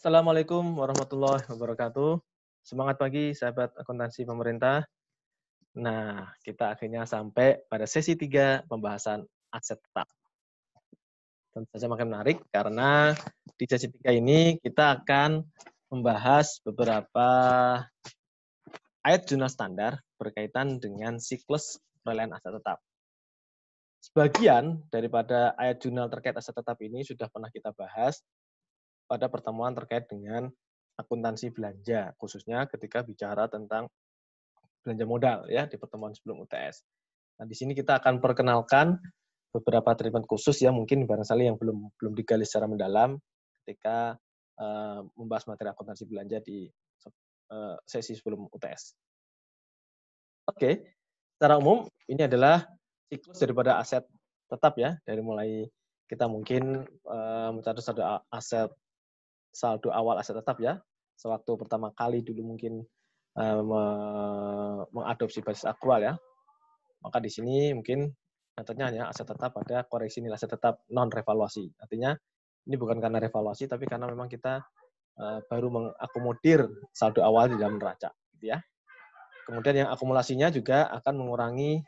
Assalamualaikum warahmatullahi wabarakatuh. Semangat pagi sahabat akuntansi pemerintah. Nah, kita akhirnya sampai pada sesi 3 pembahasan aset tetap. Tentu saja makin menarik karena di sesi 3 ini kita akan membahas beberapa ayat jurnal standar berkaitan dengan siklus penilaian aset tetap. Sebagian daripada ayat jurnal terkait aset tetap ini sudah pernah kita bahas pada pertemuan terkait dengan akuntansi belanja, khususnya ketika bicara tentang belanja modal ya di pertemuan sebelum UTS. Nah, di sini kita akan perkenalkan beberapa treatment khusus ya mungkin barangkali yang belum belum digali secara mendalam ketika uh, membahas materi akuntansi belanja di uh, sesi sebelum UTS. Oke, okay. secara umum ini adalah siklus daripada aset tetap ya dari mulai kita mungkin uh, mencari satu aset saldo awal aset tetap ya. Sewaktu pertama kali dulu mungkin um, mengadopsi basis aktual ya. Maka di sini mungkin catatnya hanya aset tetap ada koreksi nilai aset tetap non revaluasi. Artinya ini bukan karena revaluasi tapi karena memang kita uh, baru mengakomodir saldo awal di dalam neraca gitu ya. Kemudian yang akumulasinya juga akan mengurangi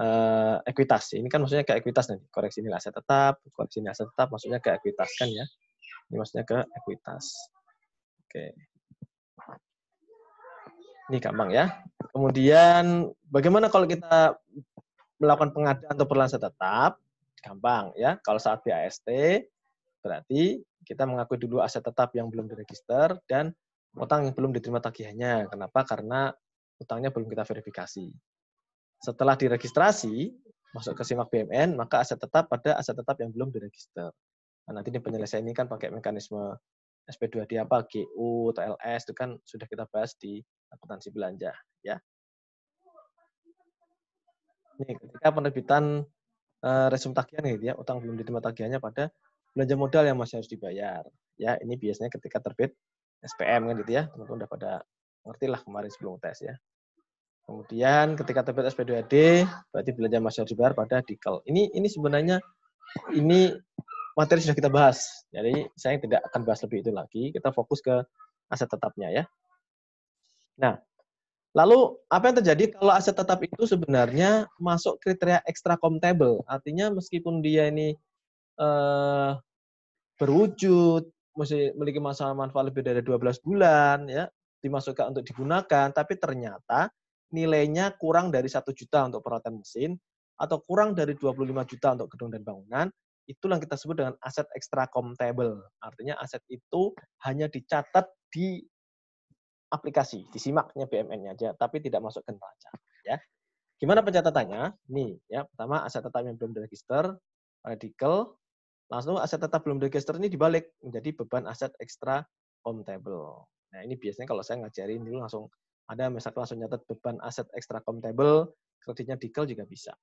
uh, ekuitas. Ini kan maksudnya ke ekuitas nih koreksi nilai aset tetap, koreksi nilai aset tetap maksudnya ke ekuitas kan ya. Ini maksudnya ke ekuitas. Oke. Ini gampang ya. Kemudian bagaimana kalau kita melakukan pengadaan atau perlansa tetap? Gampang ya. Kalau saat BAST berarti kita mengakui dulu aset tetap yang belum diregister dan utang yang belum diterima tagihannya. Kenapa? Karena utangnya belum kita verifikasi. Setelah diregistrasi, masuk ke simak BMN, maka aset tetap pada aset tetap yang belum diregister. Nah, nanti di penyelesaian ini kan pakai mekanisme SP2D apa, GU tls itu kan sudah kita bahas di akuntansi belanja, ya. Ini ketika penerbitan uh, resum tagihan gitu ya, utang belum diterima tagihannya pada belanja modal yang masih harus dibayar. Ya, ini biasanya ketika terbit SPM kan gitu ya, teman-teman udah pada ngerti lah kemarin sebelum tes ya. Kemudian ketika terbit SP2D, berarti belanja masih harus dibayar pada dikel. Ini ini sebenarnya ini materi sudah kita bahas. Jadi saya tidak akan bahas lebih itu lagi. Kita fokus ke aset tetapnya ya. Nah, lalu apa yang terjadi kalau aset tetap itu sebenarnya masuk kriteria extra comptable? Artinya meskipun dia ini eh, berwujud, masih memiliki masa manfaat lebih dari 12 bulan ya, dimasukkan untuk digunakan, tapi ternyata nilainya kurang dari satu juta untuk peralatan mesin atau kurang dari 25 juta untuk gedung dan bangunan, Itulah yang kita sebut dengan aset extra comptable. Artinya aset itu hanya dicatat di aplikasi, disimaknya BMN-nya aja, tapi tidak masuk ke neraca. Ya. Gimana pencatatannya? Nih, ya, pertama aset tetap yang belum diregister, radical, langsung aset tetap belum diregister ini dibalik menjadi beban aset ekstra comptable. Nah, ini biasanya kalau saya ngajarin dulu langsung ada misalkan langsung nyatet beban aset ekstra comptable, kreditnya dikel juga bisa.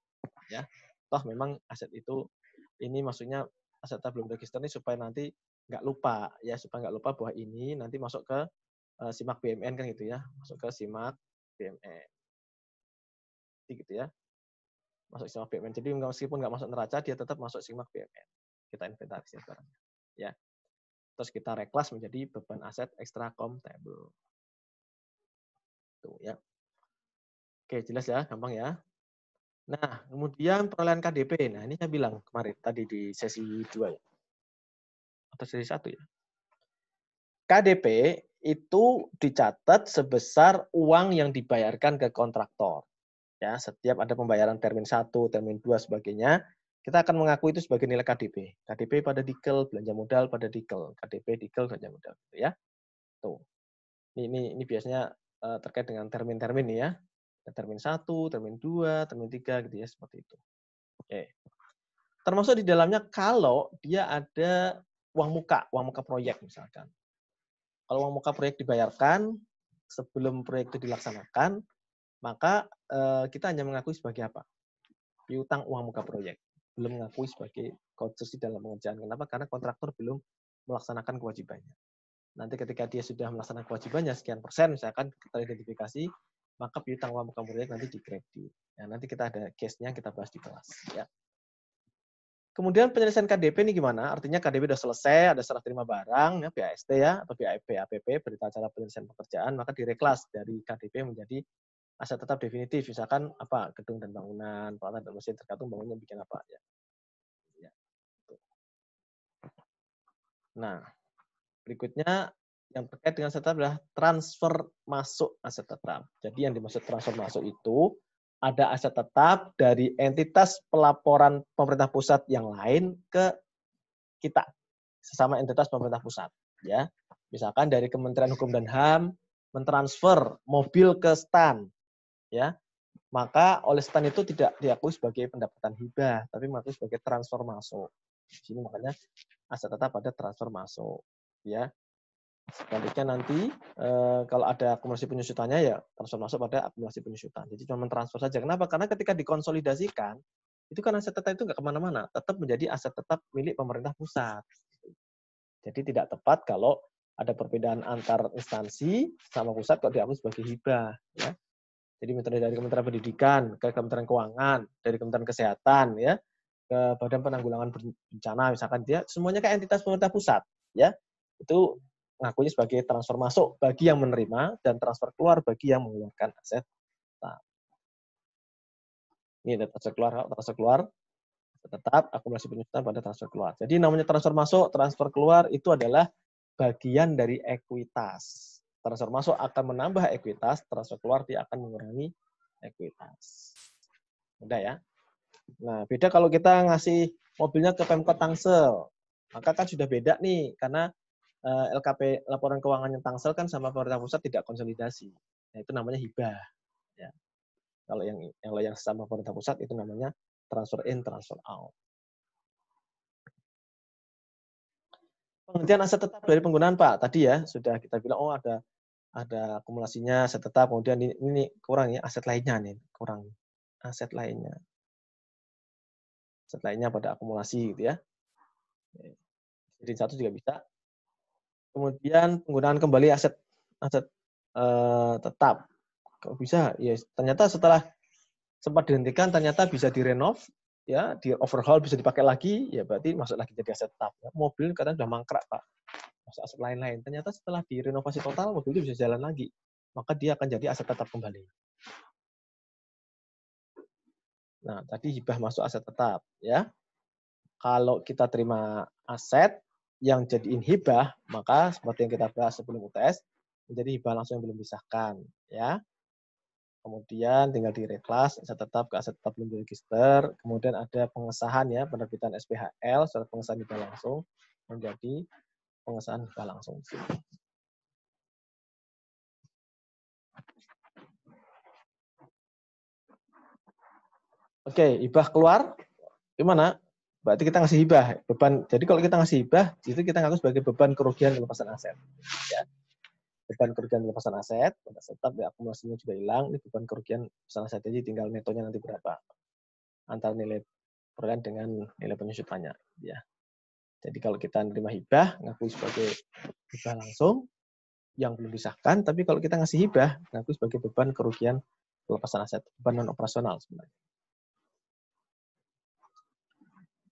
Ya. Toh memang aset itu ini maksudnya aset belum register ini supaya nanti nggak lupa ya supaya nggak lupa bahwa ini nanti masuk ke uh, simak BMN kan gitu ya masuk ke simak BMN jadi gitu ya masuk simak BMN jadi meskipun nggak masuk neraca dia tetap masuk simak BMN kita inventarisir sekarang ya terus kita reklas menjadi beban aset ekstra table Tuh ya. Oke, jelas ya, gampang ya. Nah, kemudian perolehan KDP. Nah, ini saya bilang kemarin tadi di sesi 2 ya. Atau sesi 1 ya. KDP itu dicatat sebesar uang yang dibayarkan ke kontraktor. Ya, setiap ada pembayaran termin 1, termin 2 sebagainya, kita akan mengaku itu sebagai nilai KDP. KDP pada dikel, belanja modal pada dikel, KDP dikel belanja modal gitu ya. Tuh. Ini ini, ini biasanya eh, terkait dengan termin-termin ya termin 1, termin 2, termin 3 gitu ya seperti itu. Oke. Termasuk di dalamnya kalau dia ada uang muka, uang muka proyek misalkan. Kalau uang muka proyek dibayarkan sebelum proyek itu dilaksanakan, maka eh, kita hanya mengakui sebagai apa? Piutang uang muka proyek. Belum mengakui sebagai konsesi dalam pengerjaan. Kenapa? Karena kontraktor belum melaksanakan kewajibannya. Nanti ketika dia sudah melaksanakan kewajibannya sekian persen misalkan teridentifikasi, maka ya, piutang uang muka murid nanti dikredit. Ya, nah, nanti kita ada case-nya kita bahas di kelas. Ya. Kemudian penyelesaian KDP ini gimana? Artinya KDP sudah selesai, ada serah terima barang, ya, BAST ya, atau BAP, APP, berita acara penyelesaian pekerjaan, maka direklas dari KDP menjadi aset tetap definitif, misalkan apa gedung dan bangunan, peralatan dan mesin tergantung bangunnya bikin apa ya. ya gitu. Nah, berikutnya yang terkait dengan aset tetap adalah transfer masuk aset tetap. Jadi yang dimaksud transfer masuk itu ada aset tetap dari entitas pelaporan pemerintah pusat yang lain ke kita sesama entitas pemerintah pusat ya. Misalkan dari Kementerian Hukum dan HAM mentransfer mobil ke STAN ya. Maka oleh STAN itu tidak diakui sebagai pendapatan hibah, tapi diakui sebagai transfer masuk. Di sini makanya aset tetap ada transfer masuk ya Sebaliknya nanti eh, kalau ada akumulasi penyusutannya ya transfer masuk pada akumulasi penyusutan. Jadi cuma mentransfer saja. Kenapa? Karena ketika dikonsolidasikan itu kan aset tetap itu nggak kemana-mana, tetap menjadi aset tetap milik pemerintah pusat. Jadi tidak tepat kalau ada perbedaan antar instansi sama pusat kok dianggap sebagai hibah. Ya. Jadi misalnya dari Kementerian Pendidikan ke Kementerian Keuangan, dari Kementerian Kesehatan, ya, ke Badan Penanggulangan Bencana misalkan dia, semuanya ke entitas pemerintah pusat, ya. Itu mengakuinya sebagai transfer masuk bagi yang menerima dan transfer keluar bagi yang mengeluarkan aset. Nah, ini ada transfer keluar, transfer keluar tetap akumulasi penyusutan pada transfer keluar. Jadi namanya transfer masuk, transfer keluar itu adalah bagian dari ekuitas. Transfer masuk akan menambah ekuitas, transfer keluar dia akan mengurangi ekuitas. Mudah ya. Nah, beda kalau kita ngasih mobilnya ke Pemkot Tangsel. Maka kan sudah beda nih, karena uh, eh, LKP laporan keuangannya Tangsel kan sama pemerintah pusat tidak konsolidasi. Nah, itu namanya hibah. Ya. Kalau yang yang yang sama pemerintah pusat itu namanya transfer in, transfer out. Penghentian aset tetap dari penggunaan Pak tadi ya sudah kita bilang oh ada ada akumulasinya aset tetap kemudian ini, ini kurang ya aset lainnya nih kurang aset lainnya aset lainnya pada akumulasi gitu ya. Jadi satu juga bisa Kemudian penggunaan kembali aset aset eh, tetap. kalau bisa? Ya ternyata setelah sempat dihentikan ternyata bisa direnov ya di overhaul bisa dipakai lagi ya berarti masuk lagi jadi aset tetap ya. mobil kadang sudah mangkrak pak masuk aset lain-lain ternyata setelah direnovasi total mobil itu bisa jalan lagi maka dia akan jadi aset tetap kembali nah tadi hibah masuk aset tetap ya kalau kita terima aset yang jadiin hibah, maka seperti yang kita bahas sebelum UTS, menjadi hibah langsung yang belum disahkan. ya. Kemudian tinggal di reklas, aset tetap ke aset tetap belum register Kemudian ada pengesahan ya, penerbitan SPHL, surat pengesahan hibah langsung, menjadi pengesahan hibah langsung. Oke, ibah keluar, gimana? berarti kita ngasih hibah beban jadi kalau kita ngasih hibah itu kita ngaku sebagai beban kerugian pelepasan aset ya beban kerugian pelepasan aset aset tetap ya akumulasinya juga hilang ini beban kerugian pelepasan aset jadi tinggal netonya nanti berapa antara nilai perolehan dengan nilai penyusutannya ya jadi kalau kita menerima hibah ngaku sebagai hibah langsung yang belum disahkan tapi kalau kita ngasih hibah ngaku sebagai beban kerugian pelepasan aset beban non operasional sebenarnya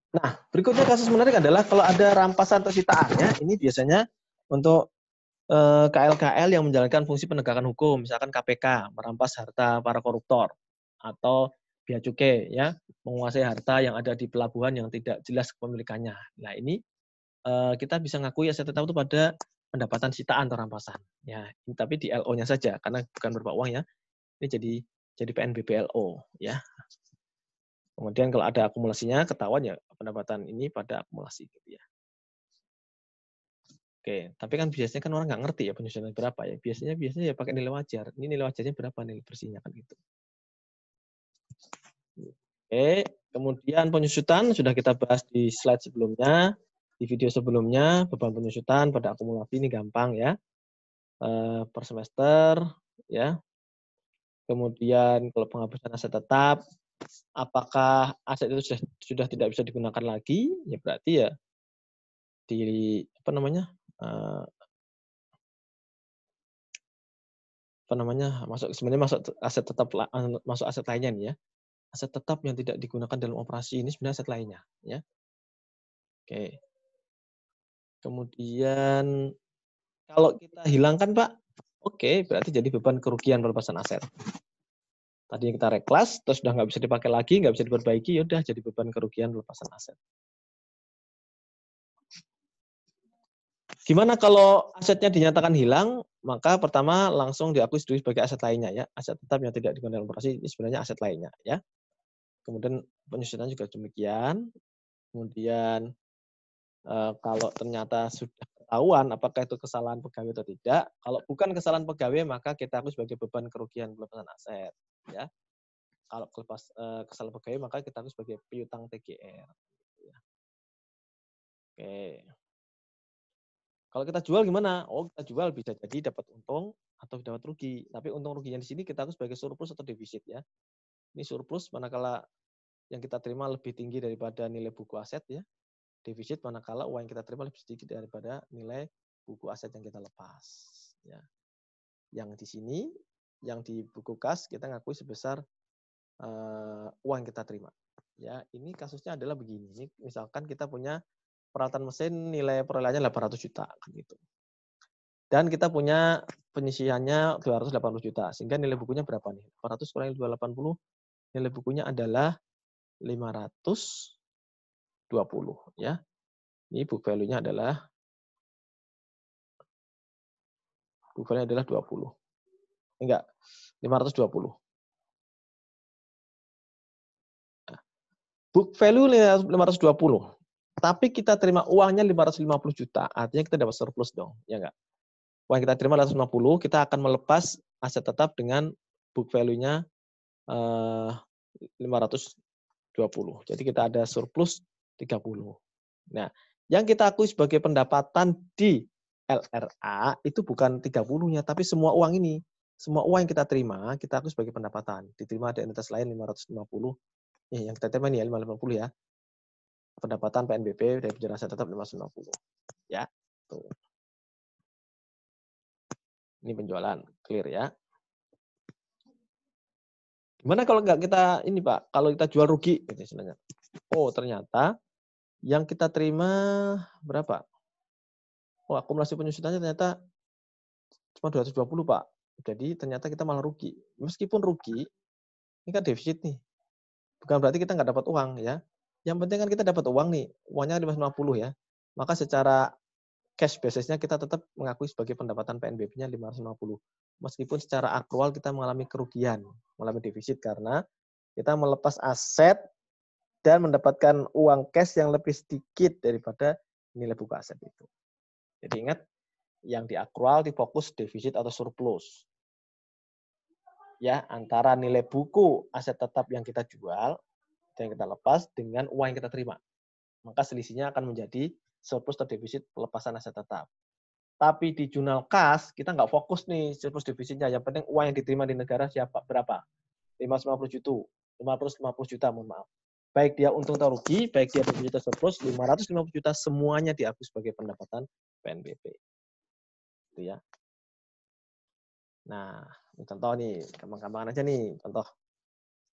Nah, berikutnya kasus menarik adalah kalau ada rampasan atau ya, ini biasanya untuk eh, KLKL yang menjalankan fungsi penegakan hukum, misalkan KPK merampas harta para koruptor atau bea cukai ya, menguasai harta yang ada di pelabuhan yang tidak jelas kepemilikannya. Nah, ini eh, kita bisa ngakui aset tetap itu pada pendapatan sitaan atau rampasan. Ya, tapi di LO-nya saja karena bukan berupa uang ya. Ini jadi jadi PNBPLO ya. Kemudian kalau ada akumulasinya ketahuan ya pendapatan ini pada akumulasi gitu ya. Oke, tapi kan biasanya kan orang nggak ngerti ya penyusunan berapa ya. Biasanya biasanya ya pakai nilai wajar. Ini nilai wajarnya berapa nilai bersihnya kan gitu. Oke, kemudian penyusutan sudah kita bahas di slide sebelumnya, di video sebelumnya beban penyusutan pada akumulasi ini gampang ya. Eh, per semester ya. Kemudian kalau penghapusan aset tetap apakah aset itu sudah sudah tidak bisa digunakan lagi ya berarti ya diri apa namanya uh, apa namanya masuk sebenarnya masuk aset tetap anu, masuk aset lainnya nih ya aset tetap yang tidak digunakan dalam operasi ini sebenarnya aset lainnya ya oke kemudian kalau kita hilangkan pak oke berarti jadi beban kerugian pelepasan aset Tadinya kita reklas, terus sudah nggak bisa dipakai lagi, nggak bisa diperbaiki, ya udah jadi beban kerugian pelepasan aset. Gimana kalau asetnya dinyatakan hilang, maka pertama langsung diakui sebagai aset lainnya ya. Aset tetap yang tidak digunakan operasi ini sebenarnya aset lainnya ya. Kemudian penyusunan juga demikian. Kemudian eh, kalau ternyata sudah ketahuan apakah itu kesalahan pegawai atau tidak. Kalau bukan kesalahan pegawai, maka kita harus sebagai beban kerugian pelepasan aset ya kalau kelepas uh, eh, kesalahan pegawai maka kita harus sebagai piutang TGR. Gitu ya. Oke. Kalau kita jual gimana? Oh, kita jual bisa jadi dapat untung atau dapat rugi. Tapi untung ruginya di sini kita harus sebagai surplus atau defisit ya. Ini surplus manakala yang kita terima lebih tinggi daripada nilai buku aset ya. Defisit manakala uang yang kita terima lebih sedikit daripada nilai buku aset yang kita lepas ya. Yang di sini yang di buku kas kita ngakui sebesar uh, uang kita terima. Ya, ini kasusnya adalah begini. Ini misalkan kita punya peralatan mesin nilai perolehannya 800 juta kan gitu. Dan kita punya penyisihannya 280 juta. Sehingga nilai bukunya berapa nih? 400 kurang 280 nilai bukunya adalah 520 ya. Ini book value-nya adalah book value adalah 20 enggak 520. Book value 520. Tapi kita terima uangnya 550 juta. Artinya kita dapat surplus dong, ya enggak? Uang kita terima puluh kita akan melepas aset tetap dengan book value-nya eh, 520. Jadi kita ada surplus 30. Nah, yang kita akui sebagai pendapatan di LRA itu bukan 30-nya, tapi semua uang ini semua uang yang kita terima, kita harus sebagai pendapatan. Diterima ada entitas lain 550, ya, eh, yang kita terima ini ya 550 ya. Pendapatan PNBP dari penjelasan tetap 550. Ya, tuh. Ini penjualan, clear ya. Gimana kalau nggak kita, ini Pak, kalau kita jual rugi, gitu sebenarnya. Oh, ternyata yang kita terima berapa? Oh, akumulasi penyusutannya ternyata cuma 220, Pak jadi ternyata kita malah rugi. Meskipun rugi, ini kan defisit nih. Bukan berarti kita nggak dapat uang ya. Yang penting kan kita dapat uang nih, uangnya 550 ya. Maka secara cash basisnya kita tetap mengakui sebagai pendapatan PNBP-nya 550. Meskipun secara aktual kita mengalami kerugian, mengalami defisit karena kita melepas aset dan mendapatkan uang cash yang lebih sedikit daripada nilai buka aset itu. Jadi ingat, yang di aktual difokus defisit atau surplus ya antara nilai buku aset tetap yang kita jual dan yang kita lepas dengan uang yang kita terima. Maka selisihnya akan menjadi surplus atau defisit pelepasan aset tetap. Tapi di jurnal kas kita nggak fokus nih surplus defisitnya. Yang penting uang yang diterima di negara siapa berapa? 550 juta, 550 juta mohon maaf. Baik dia untung atau rugi, baik dia berjuta surplus, 550 juta semuanya diakui sebagai pendapatan PNBP. Itu ya. Nah, contoh nih, gampang-gampang aja nih, contoh.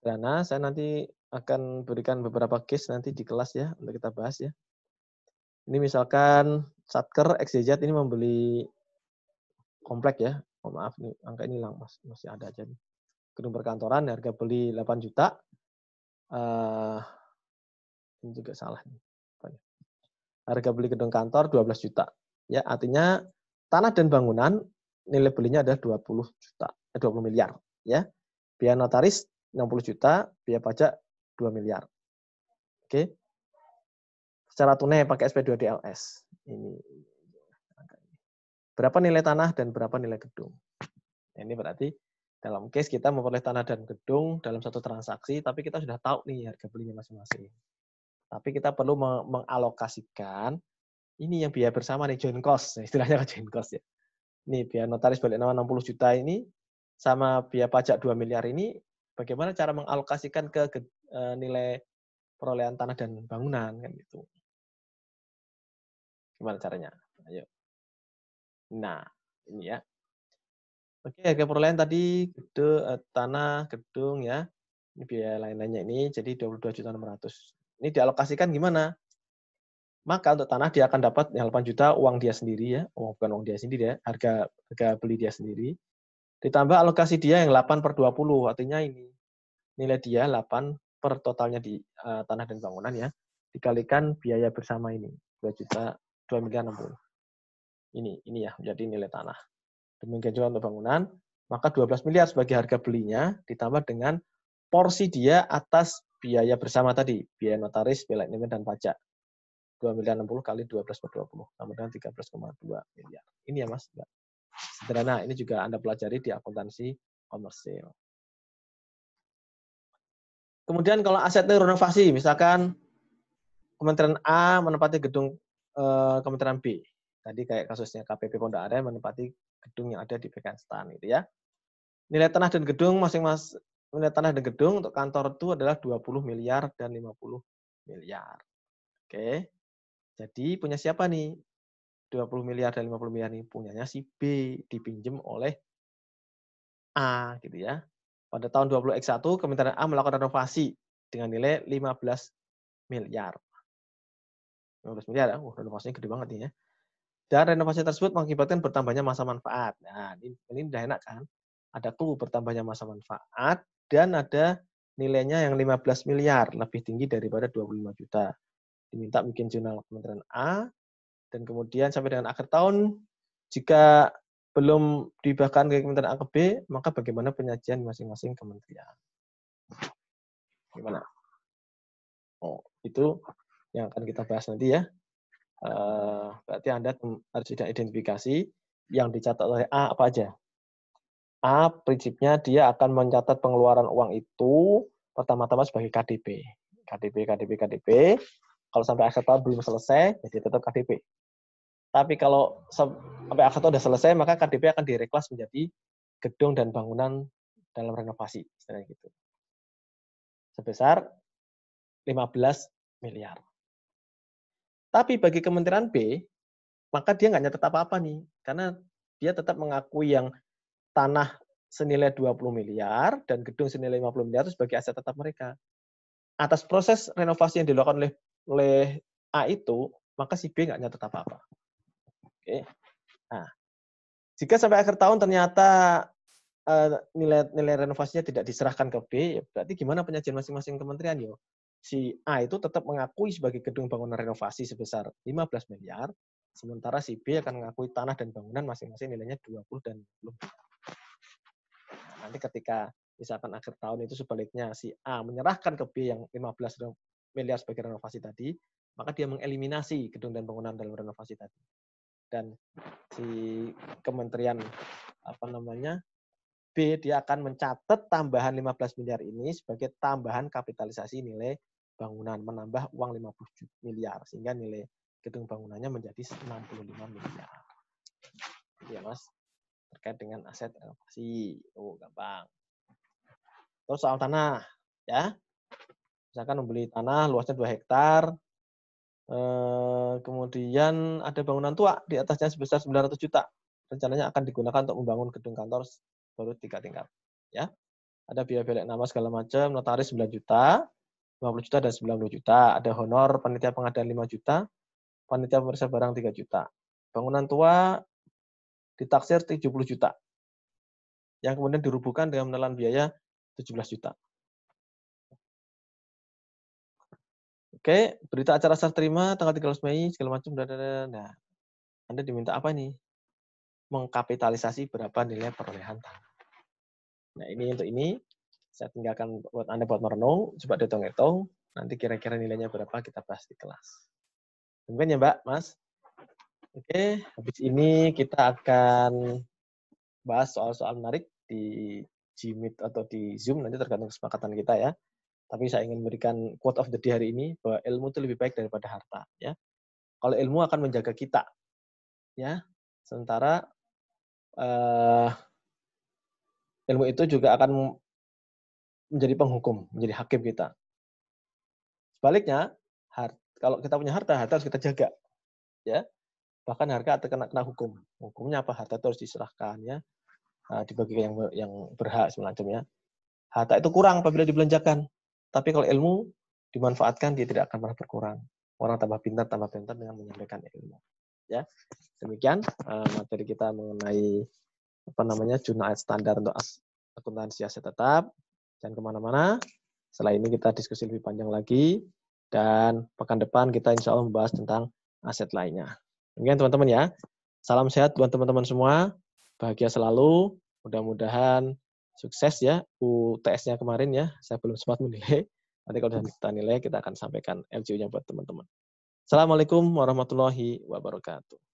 Karena saya nanti akan berikan beberapa case nanti di kelas ya, untuk kita bahas ya. Ini misalkan Satker XJZ ini membeli komplek ya. Oh, maaf nih, angka ini hilang, masih, masih ada aja nih. Gedung perkantoran, harga beli 8 juta. Uh, ini juga salah nih. Harga beli gedung kantor 12 juta. Ya, artinya tanah dan bangunan nilai belinya adalah 20 juta, eh, 20 miliar, ya. Biaya notaris 60 juta, biaya pajak 2 miliar. Oke. Okay. Secara tunai pakai SP2 DLS. Ini berapa nilai tanah dan berapa nilai gedung. Nah, ini berarti dalam case kita memperoleh tanah dan gedung dalam satu transaksi, tapi kita sudah tahu nih harga belinya masing-masing. Tapi kita perlu mengalokasikan ini yang biaya bersama nih joint cost, istilahnya kan joint cost ya nih biaya notaris balik nama 60 juta ini sama biaya pajak 2 miliar ini bagaimana cara mengalokasikan ke, e, nilai perolehan tanah dan bangunan kan gitu. Gimana caranya? Ayo. Nah, ini ya. Oke, harga perolehan tadi gedung, e, tanah, gedung ya. Ini biaya lain-lainnya ini jadi 22.600. Ini dialokasikan gimana? maka untuk tanah dia akan dapat yang 8 juta uang dia sendiri ya, uang oh, bukan uang dia sendiri ya, harga harga beli dia sendiri. Ditambah alokasi dia yang 8 per 20, artinya ini nilai dia 8 per totalnya di uh, tanah dan bangunan ya, dikalikan biaya bersama ini, 2 juta, 2 miliar 60. Ini, ini ya, jadi nilai tanah. Demikian juga untuk bangunan, maka 12 miliar sebagai harga belinya, ditambah dengan porsi dia atas biaya bersama tadi, biaya notaris, biaya dan pajak 2 miliar 60 kali 12 per 20 sama dengan 13,2 miliar. Ini ya Mas. Mbak. Sederhana, ini juga Anda pelajari di akuntansi komersil. Kemudian kalau asetnya renovasi, misalkan Kementerian A menempati gedung eh, Kementerian B. Tadi kayak kasusnya KPP Pondok Aren menempati gedung yang ada di Pekan Stan gitu ya. Nilai tanah dan gedung masing-masing nilai tanah dan gedung untuk kantor itu adalah 20 miliar dan 50 miliar. Oke. Okay. Jadi punya siapa nih? 20 miliar dan 50 miliar ini punyanya si B dipinjam oleh A gitu ya. Pada tahun 20X1 Kementerian A melakukan renovasi dengan nilai 15 miliar. 15 miliar ya. Wah, renovasinya gede banget nih ya. Dan renovasi tersebut mengakibatkan bertambahnya masa manfaat. Nah, ini, ini udah enak kan? Ada clue bertambahnya masa manfaat dan ada nilainya yang 15 miliar, lebih tinggi daripada 25 juta diminta bikin jurnal Kementerian A dan kemudian sampai dengan akhir tahun jika belum dibahkan ke Kementerian A ke B, maka bagaimana penyajian masing-masing kementerian. Gimana? Oh, itu yang akan kita bahas nanti ya. Eh, berarti Anda harus identifikasi yang dicatat oleh A apa aja. A prinsipnya dia akan mencatat pengeluaran uang itu pertama-tama sebagai KDP. KDP, KDP, KDP. Kalau sampai akhir tahun belum selesai, jadi ya tetap KDP. Tapi kalau sampai akhir tahun sudah selesai, maka KDP akan direklas menjadi gedung dan bangunan dalam renovasi, gitu. Sebesar 15 miliar. Tapi bagi Kementerian B, maka dia nggak nyatet apa-apa nih. Karena dia tetap mengakui yang tanah senilai 20 miliar dan gedung senilai 50 miliar itu sebagai aset tetap mereka. Atas proses renovasi yang dilakukan oleh oleh A itu, maka si B nggak nyatet apa-apa. Oke. Nah, jika sampai akhir tahun ternyata eh, nilai nilai renovasinya tidak diserahkan ke B, ya berarti gimana penyajian masing-masing kementerian yo? Si A itu tetap mengakui sebagai gedung bangunan renovasi sebesar 15 miliar, sementara si B akan mengakui tanah dan bangunan masing-masing nilainya 20 dan 20 miliar. Nah, nanti ketika misalkan akhir tahun itu sebaliknya si A menyerahkan ke B yang 15 miliar sebagai renovasi tadi, maka dia mengeliminasi gedung dan bangunan dalam renovasi tadi. Dan si kementerian apa namanya B dia akan mencatat tambahan 15 miliar ini sebagai tambahan kapitalisasi nilai bangunan menambah uang 50 miliar sehingga nilai gedung bangunannya menjadi 65 miliar. Gitu ya mas, terkait dengan aset renovasi. Oh gampang. Terus soal tanah, ya misalkan membeli tanah luasnya 2 hektar, eh, kemudian ada bangunan tua di atasnya sebesar 900 juta. Rencananya akan digunakan untuk membangun gedung kantor baru tiga tingkat. Ya, ada biaya belek nama segala macam, notaris 9 juta, 50 juta dan 90 juta, ada honor panitia pengadaan 5 juta, panitia pemeriksa barang 3 juta. Bangunan tua ditaksir 70 juta. Yang kemudian dirubuhkan dengan menelan biaya 17 juta. Oke, berita acara serah terima tanggal 13 Mei segala macam. Nah, Anda diminta apa nih? Mengkapitalisasi berapa nilai perolehan tanah. Nah, ini untuk ini saya tinggalkan buat Anda buat merenung, coba dihitung-hitung, nanti kira-kira nilainya berapa kita bahas di kelas. Mungkin ya, Mbak, Mas? Oke, habis ini kita akan bahas soal-soal menarik di Jimit atau di Zoom nanti tergantung kesepakatan kita ya. Tapi saya ingin memberikan quote of the day hari ini bahwa ilmu itu lebih baik daripada harta. Ya, kalau ilmu akan menjaga kita, ya. Sementara uh, ilmu itu juga akan menjadi penghukum, menjadi hakim kita. Sebaliknya, harta, kalau kita punya harta, harta harus kita jaga, ya. Bahkan harga atau kena kena hukum. Hukumnya apa? Harta itu harus diserahkan, ya nah, dibagikan yang yang berhak semacamnya Harta itu kurang apabila dibelanjakan. Tapi kalau ilmu dimanfaatkan, dia tidak akan pernah berkurang. Orang tambah pintar, tambah pintar dengan menyampaikan ilmu. Ya, demikian eh, materi kita mengenai apa namanya jurnal standar untuk akuntansi aset tetap. Jangan kemana-mana. Setelah ini kita diskusi lebih panjang lagi dan pekan depan kita insya Allah membahas tentang aset lainnya. Demikian teman-teman ya. Salam sehat buat teman-teman semua. Bahagia selalu. Mudah-mudahan sukses ya UTS-nya kemarin ya. Saya belum sempat menilai. Nanti kalau kita nilai, kita akan sampaikan LGU-nya buat teman-teman. Assalamualaikum warahmatullahi wabarakatuh.